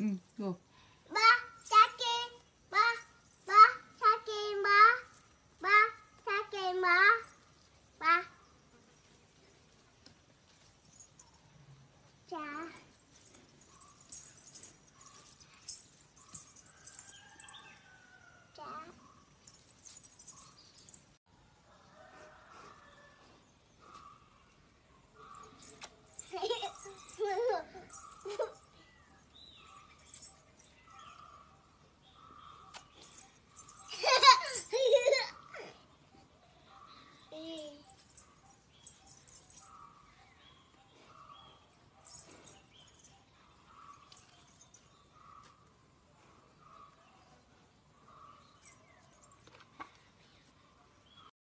うん、そう。